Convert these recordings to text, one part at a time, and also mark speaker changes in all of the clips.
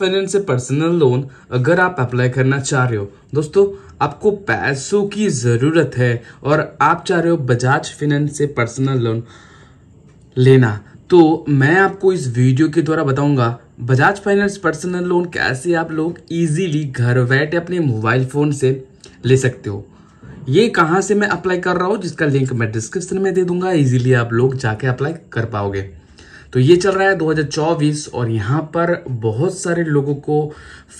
Speaker 1: finance से personal loan अगर आप अप्लाई करना चाह रहे हो दोस्तों आपको पैसों की ज़रूरत है और आप चाह रहे हो बजाज फाइनेंस से पर्सनल लोन लेना तो मैं आपको इस वीडियो के द्वारा बताऊंगा बजाज फाइनेंस पर्सनल लोन कैसे आप लोग इजीली घर बैठे अपने मोबाइल फ़ोन से ले सकते हो ये कहाँ से मैं अप्लाई कर रहा हूँ जिसका लिंक मैं डिस्क्रिप्शन में दे दूंगा इजीली आप लोग जाके अप्लाई कर पाओगे तो ये चल रहा है 2024 और यहाँ पर बहुत सारे लोगों को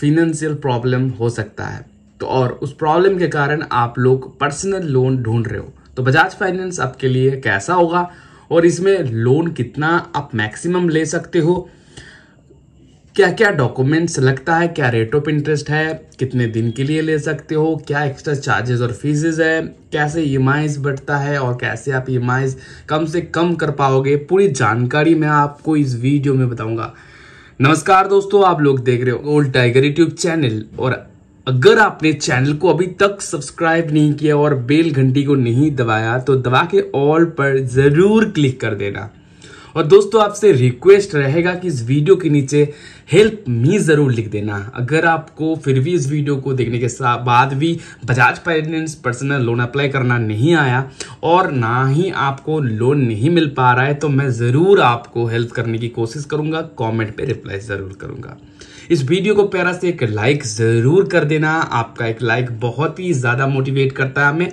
Speaker 1: फिनेंशियल प्रॉब्लम हो सकता है तो और उस प्रॉब्लम के कारण आप लोग पर्सनल लोन ढूंढ रहे हो तो बजाज फाइनेंस आपके लिए कैसा होगा और इसमें लोन कितना आप मैक्सिमम ले सकते हो क्या क्या डॉक्यूमेंट्स लगता है क्या रेट ऑफ इंटरेस्ट है कितने दिन के लिए ले सकते हो क्या एक्स्ट्रा चार्जेस और फीसेज है कैसे ई बढ़ता है और कैसे आप ई कम से कम कर पाओगे पूरी जानकारी मैं आपको इस वीडियो में बताऊंगा नमस्कार दोस्तों आप लोग देख रहे हो ओल्ड टाइगर यूट्यूब चैनल और अगर आपने चैनल को अभी तक सब्सक्राइब नहीं किया और बेल घंटी को नहीं दबाया तो दबा के ऑल पर जरूर क्लिक कर देना और दोस्तों आपसे रिक्वेस्ट रहेगा कि इस वीडियो के नीचे हेल्प मी ज़रूर लिख देना अगर आपको फिर भी इस वीडियो को देखने के बाद भी Bajaj finance personal loan apply करना नहीं आया और ना ही आपको लोन नहीं मिल पा रहा है तो मैं ज़रूर आपको हेल्प करने की कोशिश करूँगा कॉमेंट पर रिप्लाई ज़रूर करूँगा इस वीडियो को प्यारा से एक लाइक ज़रूर कर देना आपका एक लाइक बहुत ही ज़्यादा मोटिवेट करता है हमें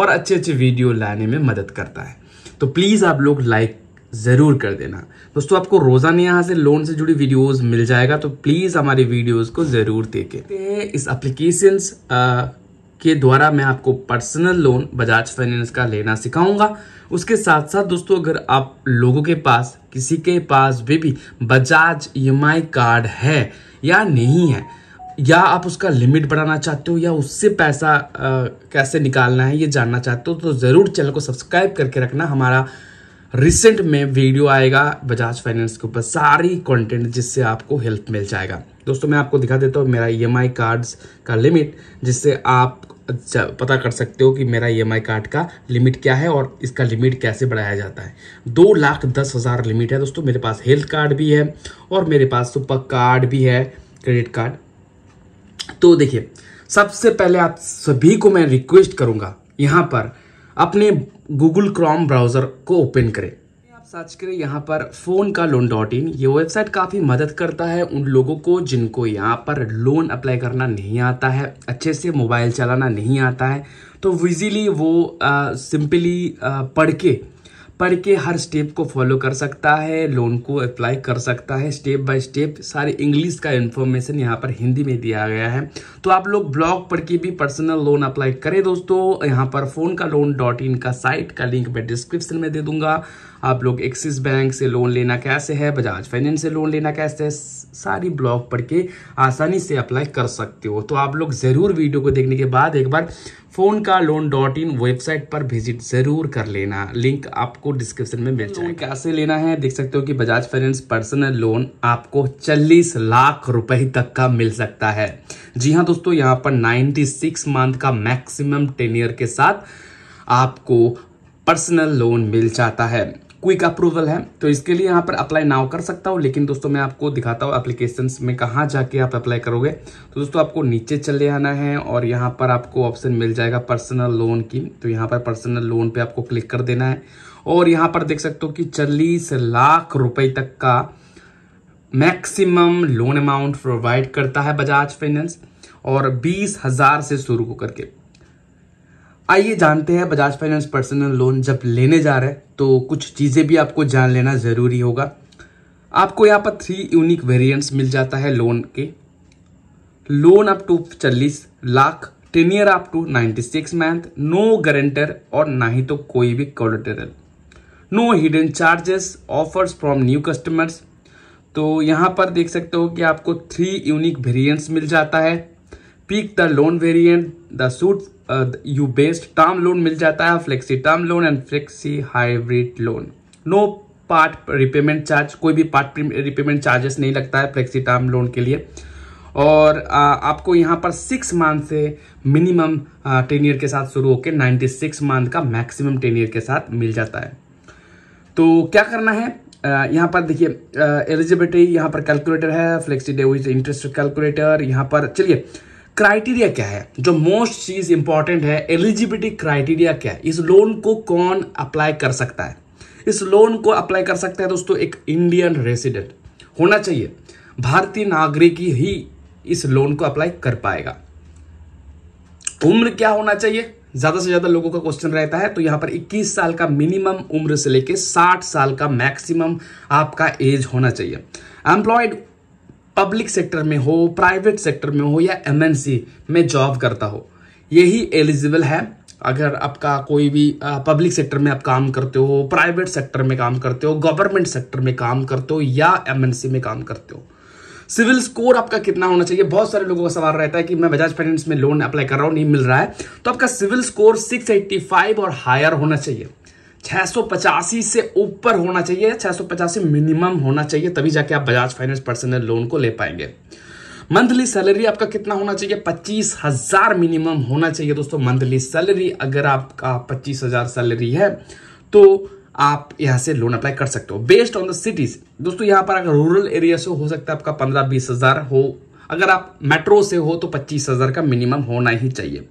Speaker 1: और अच्छे अच्छे वीडियो लाने में मदद करता है तो प्लीज़ आप लोग लाइक ज़रूर कर देना दोस्तों आपको रोज़ाना यहाँ से लोन से जुड़ी वीडियोस मिल जाएगा तो प्लीज़ हमारी वीडियोस को ज़रूर देखें तो इस अप्लीकेशंस के द्वारा मैं आपको पर्सनल लोन बजाज फाइनेंस का लेना सिखाऊंगा उसके साथ साथ दोस्तों अगर आप लोगों के पास किसी के पास भी, भी बजाज ई कार्ड है या नहीं है या आप उसका लिमिट बढ़ाना चाहते हो या उससे पैसा आ, कैसे निकालना है ये जानना चाहते हो तो ज़रूर चैनल को सब्सक्राइब करके रखना हमारा रिसेंट में वीडियो आएगा बजाज फाइनेंस के ऊपर सारी कंटेंट जिससे आपको हेल्प मिल जाएगा दोस्तों मैं आपको दिखा देता हूँ मेरा ई e कार्ड्स का लिमिट जिससे आप पता कर सकते हो कि मेरा ई e कार्ड का लिमिट क्या है और इसका लिमिट कैसे बढ़ाया जाता है दो लाख दस हज़ार लिमिट है दोस्तों मेरे पास हेल्थ कार्ड भी है और मेरे पास सुपर कार्ड भी है क्रेडिट कार्ड तो देखिए सबसे पहले आप सभी को मैं रिक्वेस्ट करूँगा यहाँ पर अपने गूगल क्रोम ब्राउज़र को ओपन करें आप सर्च करें यहाँ पर फ़ोन का लोन डॉट इन ये वेबसाइट काफ़ी मदद करता है उन लोगों को जिनको यहाँ पर लोन अप्लाई करना नहीं आता है अच्छे से मोबाइल चलाना नहीं आता है तो विजिली वो सिंपली पढ़ के पढ़ के हर स्टेप को फॉलो कर सकता है लोन को अप्लाई कर सकता है स्टेप बाय स्टेप सारे इंग्लिश का इन्फॉर्मेशन यहाँ पर हिंदी में दिया गया है तो आप लोग ब्लॉग पढ़ के भी पर्सनल लोन अप्लाई करें दोस्तों यहाँ पर फ़ोन का लोन डॉट इन का साइट का लिंक मैं डिस्क्रिप्शन में दे दूंगा आप लोग एक्सिस बैंक से लोन लेना कैसे है बजाज फाइनेंस से लोन लेना कैसे है सारी ब्लॉग पढ़ के आसानी से अप्लाई कर सकते हो तो आप लोग ज़रूर वीडियो को देखने के बाद एक बार फ़ोन का लोन डॉट इन वेबसाइट पर विजिट ज़रूर कर लेना लिंक आपको डिस्क्रिप्शन में मिल जाएगा कैसे लेना है देख सकते हो कि बजाज फाइनेंस पर्सनल लोन आपको चालीस लाख रुपए तक का मिल सकता है जी हाँ दोस्तों यहाँ पर 96 मंथ का मैक्सिमम टेन ईयर के साथ आपको पर्सनल लोन मिल जाता है क्विक अप्रूवल है तो इसके लिए यहाँ पर अप्लाई नाउ कर सकता हूँ लेकिन दोस्तों मैं आपको दिखाता हूँ एप्लीकेशन में कहाँ जाके आप अप्लाई करोगे तो दोस्तों आपको नीचे चले आना है और यहाँ पर आपको ऑप्शन मिल जाएगा पर्सनल लोन की तो यहाँ पर पर्सनल लोन पे आपको क्लिक कर देना है और यहाँ पर देख सकते हो कि चालीस लाख रुपए तक का मैक्सिमम लोन अमाउंट प्रोवाइड करता है बजाज फाइनेंस और बीस हजार से शुरू करके आइए जानते हैं बजाज फाइनेंस पर्सनल लोन जब लेने जा रहे हैं तो कुछ चीज़ें भी आपको जान लेना ज़रूरी होगा आपको यहाँ पर थ्री यूनिक वेरिएंट्स मिल जाता है लोन के लोन अप टू चालीस lakh ten year up to ninety six month no guarantor और ना ही तो कोई भी collateral no hidden charges offers from new customers तो यहाँ पर देख सकते हो कि आपको थ्री यूनिक वेरियंट्स मिल जाता है pick the loan variant the suit you based term loan मिल जाता है flexi term loan and flexi hybrid loan no part repayment charge कोई भी पार्ट रिपेमेंट चार्जेस नहीं लगता है फ्लेक्सी टर्म लोन के लिए और आ, आपको यहाँ पर सिक्स मंथ से मिनिमम टेन ईयर के साथ शुरू होकर नाइन्टी सिक्स मंथ का मैक्सिमम टेन ईयर के साथ मिल जाता है तो क्या करना है आ, यहाँ पर देखिए एलिजिबिलिटी यहाँ पर कैलकुलेटर है flexi day wise interest calculator यहाँ पर चलिए क्राइटेरिया क्या है जो मोस्ट चीज इंपॉर्टेंट है एलिजिबिलिटी क्राइटेरिया क्या है इस लोन को कौन अप्लाई कर सकता है इस लोन को अप्लाई कर सकता है दोस्तों एक इंडियन रेसिडेंट होना चाहिए भारतीय नागरिक ही इस लोन को अप्लाई कर पाएगा उम्र क्या होना चाहिए ज्यादा से ज्यादा लोगों का क्वेश्चन रहता है तो यहां पर 21 साल का मिनिमम उम्र से लेकर 60 साल का मैक्सिमम आपका एज होना चाहिए एम्प्लॉयड पब्लिक सेक्टर में हो प्राइवेट सेक्टर में हो या एमएनसी में जॉब करता हो यही एलिजिबल है अगर आपका कोई भी पब्लिक सेक्टर में आप काम करते हो प्राइवेट सेक्टर में काम करते हो गवर्नमेंट सेक्टर में काम करते हो या एमएनसी में काम करते हो सिविल स्कोर आपका कितना होना चाहिए बहुत सारे लोगों का सवाल रहता है कि मैं बजाज फाइनेंस में लोन अप्लाई कर रहा हूँ नहीं मिल रहा है तो आपका सिविल स्कोर 685 और हायर होना चाहिए छह से ऊपर होना चाहिए छः मिनिमम होना चाहिए तभी जाके आप बजाज फाइनेंस पर्सनल लोन को ले पाएंगे मंथली सैलरी आपका कितना होना चाहिए पच्चीस हजार मिनिमम होना चाहिए दोस्तों मंथली सैलरी अगर आपका पच्चीस हजार सैलरी है तो आप यहां से लोन अप्लाई कर सकते हो बेस्ड ऑन द सिटीज दोस्तों यहां पर अगर रूरल एरिया से हो सकता है आपका पंद्रह बीस हजार हो अगर आप मेट्रो से हो तो पच्चीस हजार का मिनिमम होना ही चाहिए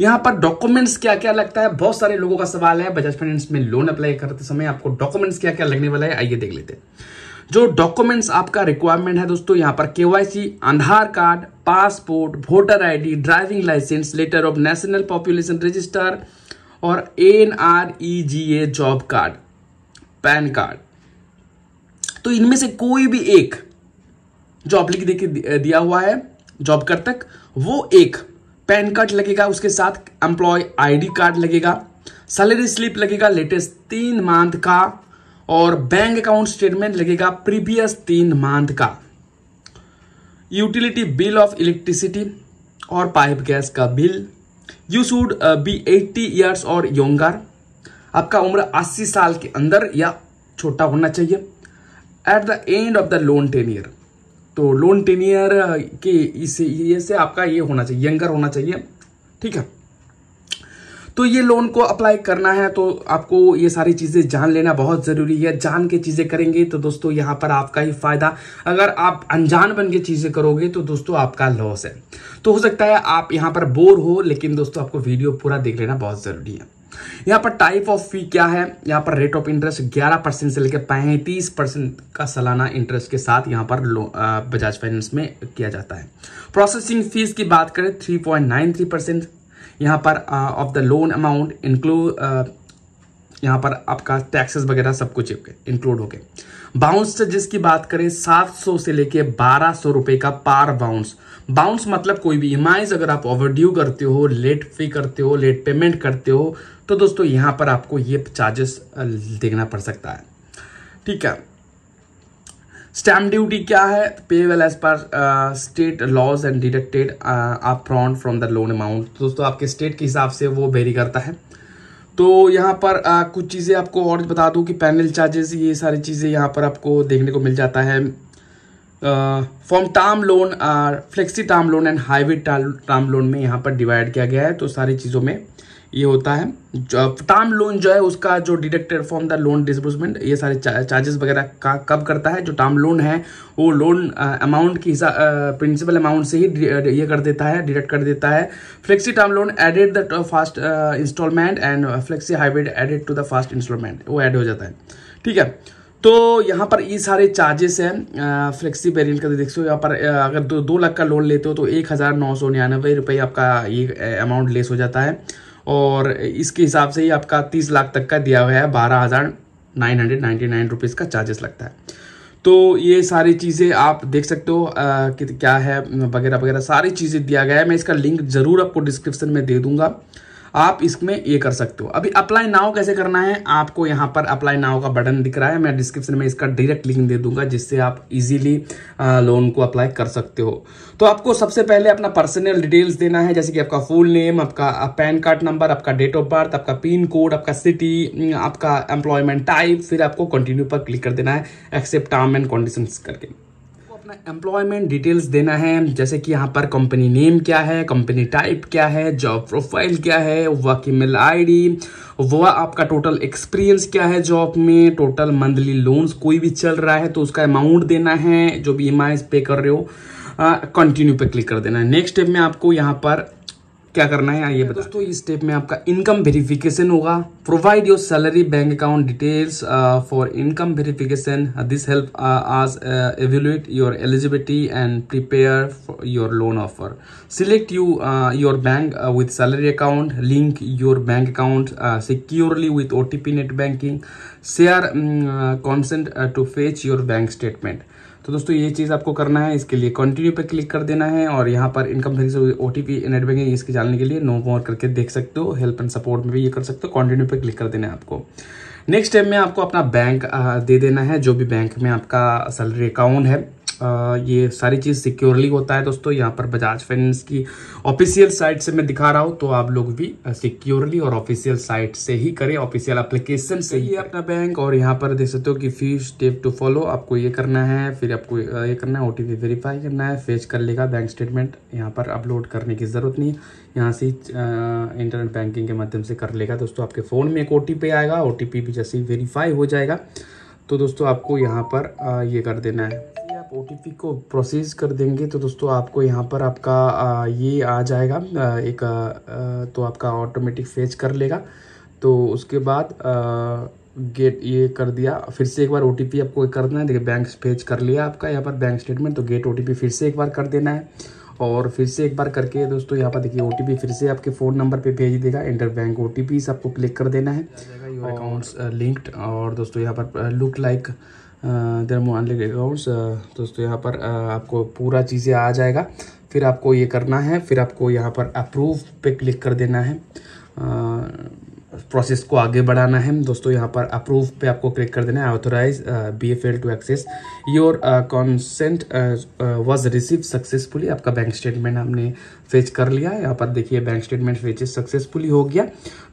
Speaker 1: यहाँ पर डॉक्यूमेंट्स क्या क्या लगता है बहुत सारे लोगों का सवाल है बजाज फाइनेंस में लोन अप्लाई करते समय आपको डॉक्यूमेंट्स क्या क्या लगने वाला है आइए देख लेते हैं जो डॉक्यूमेंट्स आपका रिक्वायरमेंट है दोस्तों यहाँ पर KYC Aadhaar card passport voter ID driving licence letter of national population register और N R E G A job card PAN card तो इनमें से कोई भी एक जो अप्लिक दिया हुआ है जॉब कर तक वो एक पैन कार्ड लगेगा उसके साथ एम्प्लॉय आईडी कार्ड लगेगा सैलरी स्लिप लगेगा लेटेस्ट तीन मंथ का और बैंक अकाउंट स्टेटमेंट लगेगा प्रीवियस तीन मंथ का यूटिलिटी बिल ऑफ इलेक्ट्रिसिटी और पाइप गैस का bill you should be eighty years और योंगर आपका उम्र 80 साल के अंदर या छोटा होना चाहिए at the end of the loan ten year तो लोन टेनियर के इसे ये से आपका ये होना चाहिए यंगर होना चाहिए ठीक है तो ये लोन को अप्लाई करना है तो आपको ये सारी चीज़ें जान लेना बहुत ज़रूरी है जान के चीज़ें करेंगे तो दोस्तों यहाँ पर आपका ही फायदा अगर आप अनजान बन के चीज़ें करोगे तो दोस्तों आपका लॉस है तो हो सकता है आप यहाँ पर बोर हो लेकिन दोस्तों आपको वीडियो पूरा देख लेना बहुत ज़रूरी है यहाँ पर टाइप ऑफ फी क्या है यहाँ पर रेट ऑफ इंटरेस्ट 11 परसेंट से लेकर पैंतीस परसेंट का सालाना इंटरेस्ट के साथ यहाँ पर बजाज फाइनेंस में किया जाता है प्रोसेसिंग फीस की बात करें 3.93 परसेंट यहाँ पर of the loan amount include यहाँ पर आपका टैक्सेस वगैरह सब कुछ इंक्लूड हो गए बाउंस चार्जेस की बात करें सौ से लेके सौ रुपए का पार बाउंस बाउंस मतलब कोई भी ई अगर आप ओवरड्यू करते हो लेट फी करते हो लेट पेमेंट करते हो तो दोस्तों यहाँ पर आपको ये चार्जेस देखना पड़ सकता है ठीक है स्टैम्प ड्यूटी क्या है payable as per state laws and deducted आप from from the loan amount दोस्तों आपके स्टेट के हिसाब से वो वेरी करता है तो यहाँ पर आ, कुछ चीज़ें आपको और बता दूँ कि पैनल चार्जेस ये सारी चीज़ें यहाँ पर आपको देखने को मिल जाता है Uh, फॉर्म टर्म लोन और flexi term loan and hybrid term loan में यहाँ पर डिवाइड किया गया है तो सारी चीज़ों में ये होता है टर्म लोन जो है उसका जो deducted from the loan disbursement ये सारे चार्जेस वगैरह का कब करता है जो टर्म लोन है वो लोन अमाउंट uh, की प्रिंसिपल अमाउंट uh, से ही uh, ये कर देता है डिडक्ट कर देता है flexi term loan added the fast installment and flexi hybrid added to the fast installment वो एड हो जाता है ठीक है तो यहाँ पर ये सारे चार्जेस हैं फ्लेक्सी पेरियल का तो देखो यहाँ पर अगर दो दो लाख का लोन लेते हो तो एक हज़ार नौ सौ निन्यानवे रुपये आपका ये अमाउंट लेस हो जाता है और इसके हिसाब से ही आपका तीस लाख तक का दिया हुआ है बारह हज़ार nine hundred ninety nine rupees का चार्जेस लगता है तो ये सारी चीज़ें आप देख सकते हो कि क्या है वगैरह वगैरह सारी चीज़ें दिया गया है मैं इसका लिंक ज़रूर आपको डिस्क्रिप्शन में दे दूँगा आप इसमें ये कर सकते हो अभी अप्लाई नाव कैसे करना है आपको यहाँ पर अप्लाई नाव का बटन दिख रहा है मैं डिस्क्रिप्शन में इसका डायरेक्ट लिंक दे दूंगा जिससे आप इजीली लोन को अप्लाई कर सकते हो तो आपको सबसे पहले अपना पर्सनल डिटेल्स देना है जैसे कि आपका फुल नेम आपका पैन कार्ड नंबर आपका डेट ऑफ बर्थ आपका पिन कोड आपका सिटी आपका एम्प्लॉयमेंट टाइप फिर आपको कंटिन्यू पर क्लिक कर देना है एक्सेप्ट टर्म एंड कंडीशन करके अपना एम्प्लॉयमेंट डिटेल्स देना है जैसे कि यहाँ पर कंपनी नेम क्या है कंपनी टाइप क्या है जॉब प्रोफाइल क्या है वर्क ईमेल आईडी वह आपका टोटल एक्सपीरियंस क्या है जॉब में टोटल मंथली लोन्स कोई भी चल रहा है तो उसका अमाउंट देना है जो भी ई पे कर रहे हो कंटिन्यू पे क्लिक कर देना है नेक्स्ट स्टेप में आपको यहाँ पर क्या करना है ये तो बता दोस्तों इस स्टेप में आपका इनकम वेरिफिकेशन होगा provide your salary bank account details for income verification this help us evaluate your eligibility and prepare for your loan offer select you your bank with salary account link your bank account securely with O net banking share consent to fetch your bank statement तो दोस्तों ये चीज़ आपको करना है इसके लिए continue पे click कर देना है और यहाँ पर income tax O T P net banking इसके जानने के लिए नो मोर करके देख सकते हो हेल्प एंड सपोर्ट में भी ये कर सकते हो कंटिन्यू पे क्लिक कर देना है आपको नेक्स्ट टाइम में आपको अपना बैंक दे देना है जो भी बैंक में आपका सैलरी अकाउंट है ये सारी चीज़ सिक्योरली होता है दोस्तों यहाँ पर बजाज फाइनेंस की ऑफिशियल साइट से मैं दिखा रहा हूँ तो आप लोग भी सिक्योरली और ऑफिशियल साइट से ही करें ऑफिशियल एप्लीकेशन से ही अपना बैंक और यहाँ पर देख सकते हो कि फी स्टेप टू फॉलो आपको ये करना है फिर आपको ये करना है ओ वेरीफाई करना है फेज कर लेगा बैंक स्टेटमेंट यहाँ पर अपलोड करने की ज़रूरत नहीं यहाँ से इंटरनेट बैंकिंग के माध्यम से कर लेगा दोस्तों आपके फ़ोन में एक ओ आएगा ओ भी जैसे ही वेरीफाई हो जाएगा तो दोस्तों आपको यहाँ पर ये कर देना है आप ओ को प्रोसेस कर देंगे तो दोस्तों आपको यहाँ पर आपका ये आ जाएगा एक तो आपका ऑटोमेटिक फेच कर लेगा तो उसके बाद गेट ये कर दिया फिर से एक बार ओ आपको कर देना है देखिए बैंक फेज कर लिया आपका यहाँ पर बैंक स्टेटमेंट तो गेट ओ फिर से एक बार कर देना है और फिर से एक बार करके दोस्तों यहाँ पर देखिए ओ फिर से आपके फ़ोन नंबर पे भेज देगा इंटर बैंक ओ टी आपको क्लिक कर देना है अकाउंट्स लिंक्ड और दोस्तों यहाँ पर लुक लाइक देर मुआनलिक अकाउंट्स दोस्तों तो यहाँ पर आपको पूरा चीज़ें आ जाएगा फिर आपको ये करना है फिर आपको यहाँ पर अप्रूव पे क्लिक कर देना है प्रोसेस को आगे बढ़ाना है दोस्तों यहाँ पर अप्रूव पे आपको क्लिक कर देना है authorise B F L to access your consent was receive successfully आपका बैंक स्टेटमेंट हमने फेच कर लिया यहाँ पर देखिए बैंक स्टेटमेंट फेचेस सक्सेसफुली हो गया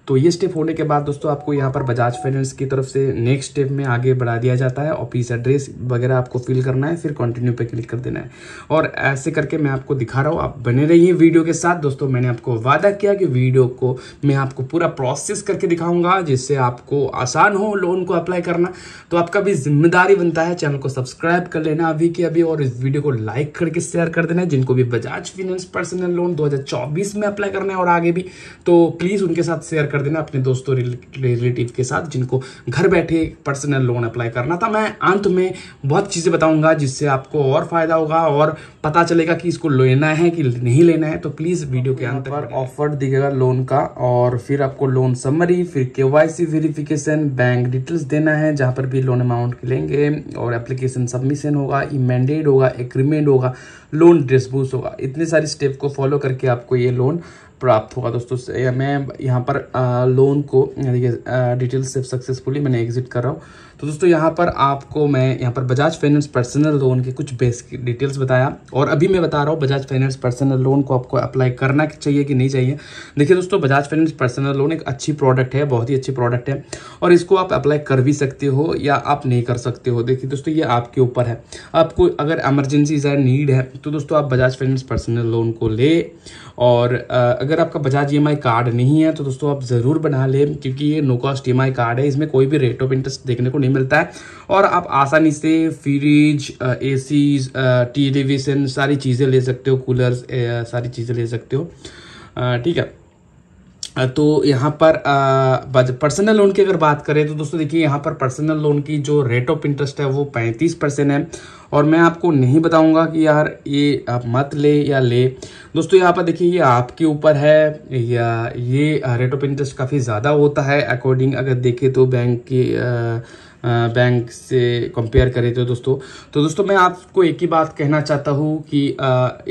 Speaker 1: तो ये स्टेप होने के बाद दोस्तों आपको यहाँ पर बजाज फाइनेंस की तरफ से नेक्स्ट स्टेप में आगे बढ़ा दिया जाता है ऑफिस एड्रेस वगैरह आपको फिल करना है फिर कंटिन्यू पे क्लिक कर देना है और ऐसे करके मैं आपको दिखा रहा हूँ आप बने रहिए वीडियो के साथ दोस्तों मैंने आपको वादा किया कि वीडियो को मैं आपको पूरा प्रोसेस करके दिखाऊंगा जिससे आपको आसान हो लोन को अप्लाई करना तो आपका भी जिम्मेदारी बनता है चैनल को सब्सक्राइब कर लेना अभी की अभी और इस वीडियो को लाइक करके शेयर कर देना जिनको भी बजाज फाइनेंस पर्सनल लोन दो में अप्लाई करना है और आगे भी तो प्लीज़ उनके साथ शेयर कर देना अपने दोस्तों रिलेटिव के साथ जिनको घर बैठे पर्सनल लोन अप्लाई करना था मैं अंत में बहुत चीज़ें बताऊंगा जिससे आपको और फायदा होगा और पता चलेगा कि इसको लेना है कि नहीं लेना है तो प्लीज़ वीडियो के अंत पर ऑफर दिखेगा लोन का और फिर आपको लोन समरी फिर के वाई बैंक डिटेल्स देना है जहाँ पर भी लोन अमाउंट लेंगे और एप्लीकेशन सबमिशन होगा इमेंडेड होगा एग्रीमेंट होगा लोन डिस्बूस होगा इतने सारी स्टेप को फॉलो करके आपको ये लोन प्राप्त होगा दोस्तों मैं यहाँ पर लोन को देखिए डिटेल्स सक्सेसफुली मैंने एग्जिट कर रहा हूँ तो दोस्तों यहाँ पर आपको मैं यहाँ पर बजाज फाइनेंस पर्सनल लोन के कुछ बेसिक डिटेल्स बताया और अभी मैं बता रहा हूँ बजाज फाइनेंस पर्सनल लोन को आपको अप्लाई करना चाहिए कि नहीं चाहिए देखिए दोस्तों बजाज फाइनेंस पर्सनल लोन एक अच्छी प्रोडक्ट है बहुत ही अच्छी प्रोडक्ट है और इसको आप अप्लाई कर भी सकते हो या आप नहीं कर सकते हो देखिए दोस्तों ये आपके ऊपर है आपको अगर एमरजेंसी ज़्यादा नीड है तो दोस्तों आप बजाज फाइनेंस पर्सनल लोन को ले और अगर आपका बजाज ई e कार्ड नहीं है तो दोस्तों आप ज़रूर बना लें क्योंकि ये नो कॉस्ट ई कार्ड है इसमें कोई भी रेट ऑफ इंटरेस्ट देखने को नहीं मिलता है और आप आसानी से फ्रिज ए सी टेलीविज़न सारी चीज़ें ले सकते हो कूलर्स सारी चीज़ें ले सकते हो ठीक है तो यहाँ पर पर्सनल लोन की अगर बात करें तो दोस्तों देखिए यहाँ पर पर्सनल लोन की जो रेट ऑफ इंटरेस्ट है वो पैंतीस परसेंट है और मैं आपको नहीं बताऊंगा कि यार ये आप मत ले या ले दोस्तों यहाँ पर देखिए ये आपके ऊपर है या ये रेट ऑफ इंटरेस्ट काफ़ी ज़्यादा होता है अकॉर्डिंग अगर देखें तो बैंक के बैंक से कंपेयर करें तो दोस्तों तो दोस्तों मैं आपको एक ही बात कहना चाहता हूँ कि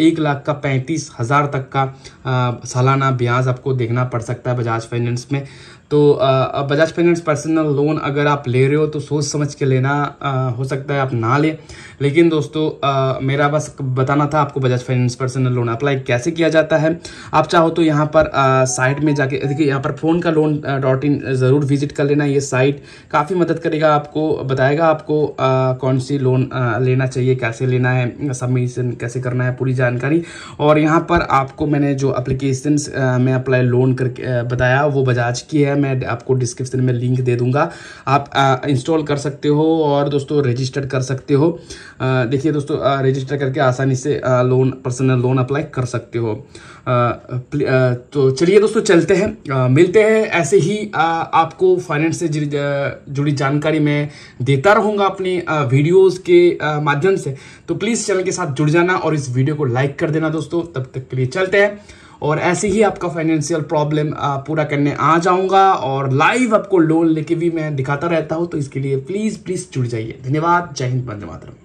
Speaker 1: एक लाख का पैंतीस हज़ार तक का सालाना ब्याज आपको देखना पड़ सकता है बजाज फाइनेंस में तो बजाज फाइनेंस पर्सनल लोन अगर आप ले रहे हो तो सोच समझ के लेना आ, हो सकता है आप ना लें लेकिन दोस्तों आ, मेरा बस बताना था आपको Bajaj finance personal loan apply कैसे किया जाता है आप चाहो तो यहाँ पर साइट में जाके देखिए यहाँ पर फ़ोन का लोन डॉट इन ज़रूर विजिट कर लेना ये साइट काफ़ी मदद करेगा आपको बताएगा आपको आ, कौन सी लोन लेना चाहिए कैसे लेना है सबमिशन कैसे करना है पूरी जानकारी और यहाँ पर आपको मैंने जो अप्लीकेशन में अप्लाई लोन करके बताया वो बजाज की है मैं आपको डिस्क्रिप्शन में लिंक दे दूंगा आप इंस्टॉल कर सकते हो और दोस्तों रजिस्टर कर सकते हो देखिए दोस्तों रजिस्टर करके आसानी से लोन पर्सनल लोन अप्लाई कर सकते हो आ, आ, तो चलिए दोस्तों चलते हैं आ, मिलते हैं ऐसे ही आपको फाइनेंस से जुड़ी जानकारी मैं देता रहूँगा अपने वीडियोस के माध्यम से तो प्लीज़ चैनल के साथ जुड़ जाना और इस वीडियो को लाइक कर देना दोस्तों तब तक के लिए चलते हैं और ऐसे ही आपका फाइनेंशियल प्रॉब्लम पूरा करने आ जाऊंगा और लाइव आपको लोन लेके भी मैं दिखाता रहता हूँ तो इसके लिए प्लीज़ प्लीज़ जुड़ जाइए धन्यवाद जय हिंद बंदे मातरम